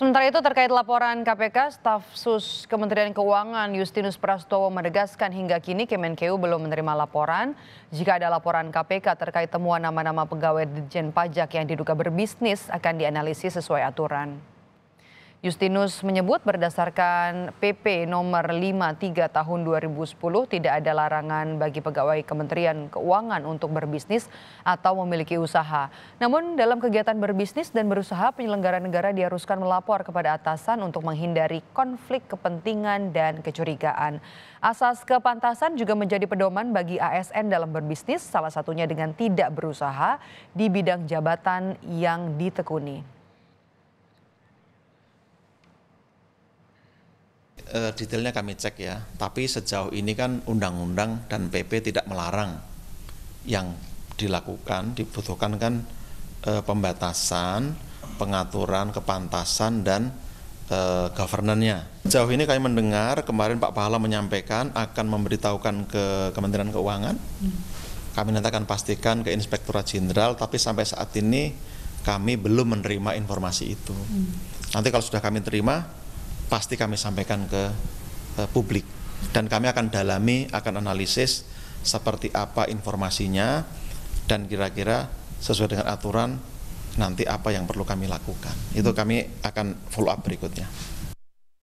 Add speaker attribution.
Speaker 1: Sementara itu terkait laporan KPK, staf sus Kementerian Keuangan Justinus Prastowo menegaskan hingga kini Kemenkeu belum menerima laporan. Jika ada laporan KPK terkait temuan nama-nama pegawai jen Pajak yang diduga berbisnis akan dianalisis sesuai aturan. Justinus menyebut berdasarkan PP nomor 53 tahun 2010 tidak ada larangan bagi pegawai Kementerian Keuangan untuk berbisnis atau memiliki usaha. Namun dalam kegiatan berbisnis dan berusaha penyelenggara negara diharuskan melapor kepada atasan untuk menghindari konflik kepentingan dan kecurigaan. Asas kepantasan juga menjadi pedoman bagi ASN dalam berbisnis salah satunya dengan tidak berusaha di bidang jabatan yang ditekuni.
Speaker 2: uh, detailnya kami cek ya, tapi sejauh ini kan undang-undang dan PP tidak melarang yang dilakukan, dibutuhkan kan e, pembatasan, pengaturan, kepantasan dan e, governance-nya. Sejauh ini kami mendengar kemarin Pak Pahala menyampaikan akan memberitahukan ke Kementerian Keuangan. Hmm. Kami nanti akan pastikan ke Inspektorat Jenderal, tapi sampai saat ini kami belum menerima informasi itu. Hmm. Nanti kalau sudah kami terima, pasti kami sampaikan ke eh, publik dan kami akan dalami, akan analisis seperti apa informasinya dan kira-kira sesuai dengan aturan nanti apa yang perlu kami lakukan. Itu kami akan follow up berikutnya.